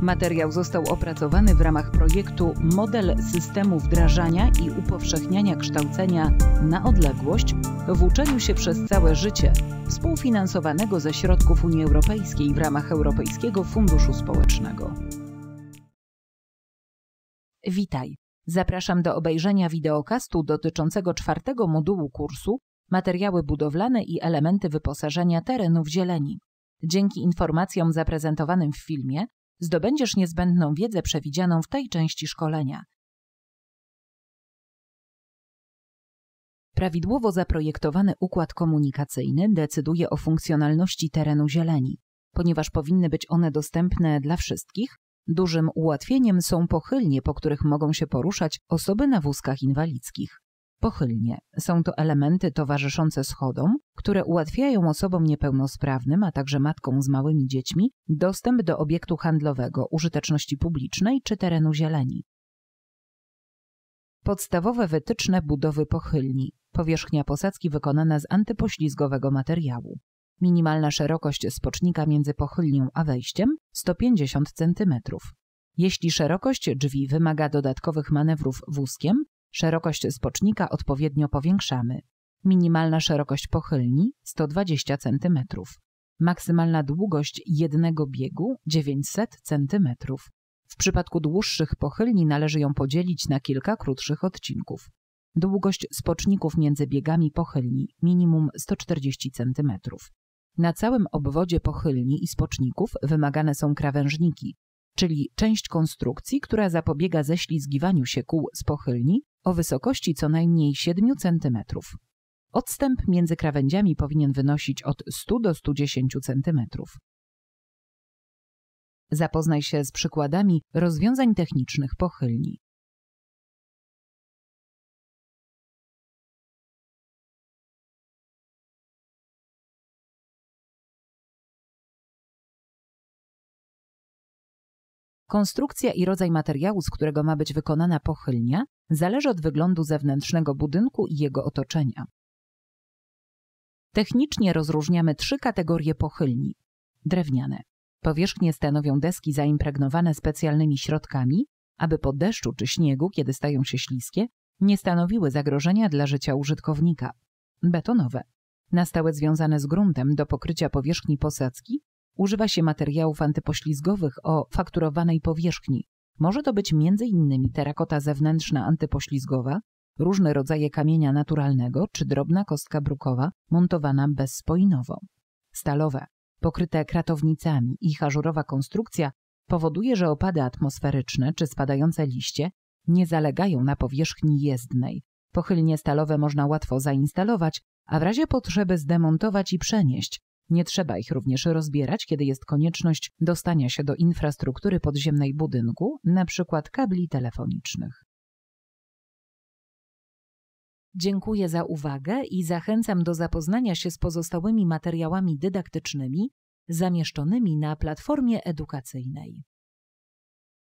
Materiał został opracowany w ramach projektu Model systemu wdrażania i upowszechniania kształcenia na odległość w uczeniu się przez całe życie, współfinansowanego ze środków Unii Europejskiej w ramach Europejskiego Funduszu Społecznego. Witaj. Zapraszam do obejrzenia wideokastu dotyczącego czwartego modułu kursu Materiały budowlane i elementy wyposażenia terenów zieleni. Dzięki informacjom zaprezentowanym w filmie zdobędziesz niezbędną wiedzę przewidzianą w tej części szkolenia. Prawidłowo zaprojektowany układ komunikacyjny decyduje o funkcjonalności terenu zieleni. Ponieważ powinny być one dostępne dla wszystkich, dużym ułatwieniem są pochylnie, po których mogą się poruszać osoby na wózkach inwalidzkich. Pochylnie. Są to elementy towarzyszące schodom, które ułatwiają osobom niepełnosprawnym, a także matkom z małymi dziećmi, dostęp do obiektu handlowego, użyteczności publicznej czy terenu zieleni. Podstawowe wytyczne budowy pochylni. Powierzchnia posadzki wykonana z antypoślizgowego materiału. Minimalna szerokość spocznika między pochylnią a wejściem 150 cm. Jeśli szerokość drzwi wymaga dodatkowych manewrów wózkiem, Szerokość spocznika odpowiednio powiększamy. Minimalna szerokość pochylni 120 cm. Maksymalna długość jednego biegu 900 cm. W przypadku dłuższych pochylni należy ją podzielić na kilka krótszych odcinków. Długość spoczników między biegami pochylni minimum 140 cm. Na całym obwodzie pochylni i spoczników wymagane są krawężniki, czyli część konstrukcji, która zapobiega ześlizgiwaniu się kół z pochylni o wysokości co najmniej 7 cm. Odstęp między krawędziami powinien wynosić od 100 do 110 cm. Zapoznaj się z przykładami rozwiązań technicznych pochylni. Konstrukcja i rodzaj materiału, z którego ma być wykonana pochylnia, zależy od wyglądu zewnętrznego budynku i jego otoczenia. Technicznie rozróżniamy trzy kategorie pochylni. Drewniane. Powierzchnie stanowią deski zaimpregnowane specjalnymi środkami, aby po deszczu czy śniegu, kiedy stają się śliskie, nie stanowiły zagrożenia dla życia użytkownika. Betonowe. Na stałe związane z gruntem do pokrycia powierzchni posadzki używa się materiałów antypoślizgowych o fakturowanej powierzchni, może to być m.in. terakota zewnętrzna antypoślizgowa, różne rodzaje kamienia naturalnego czy drobna kostka brukowa montowana bezspoinowo. Stalowe, pokryte kratownicami i ażurowa konstrukcja powoduje, że opady atmosferyczne czy spadające liście nie zalegają na powierzchni jezdnej. Pochylnie stalowe można łatwo zainstalować, a w razie potrzeby zdemontować i przenieść, nie trzeba ich również rozbierać, kiedy jest konieczność dostania się do infrastruktury podziemnej budynku, np. kabli telefonicznych. Dziękuję za uwagę i zachęcam do zapoznania się z pozostałymi materiałami dydaktycznymi zamieszczonymi na platformie edukacyjnej.